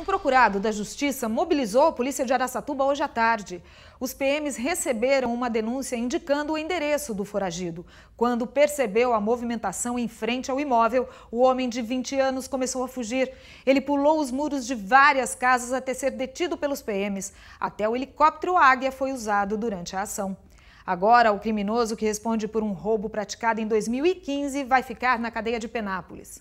Um procurado da Justiça mobilizou a polícia de Araçatuba hoje à tarde. Os PMs receberam uma denúncia indicando o endereço do foragido. Quando percebeu a movimentação em frente ao imóvel, o homem de 20 anos começou a fugir. Ele pulou os muros de várias casas até ser detido pelos PMs. Até o helicóptero Águia foi usado durante a ação. Agora, o criminoso que responde por um roubo praticado em 2015 vai ficar na cadeia de Penápolis.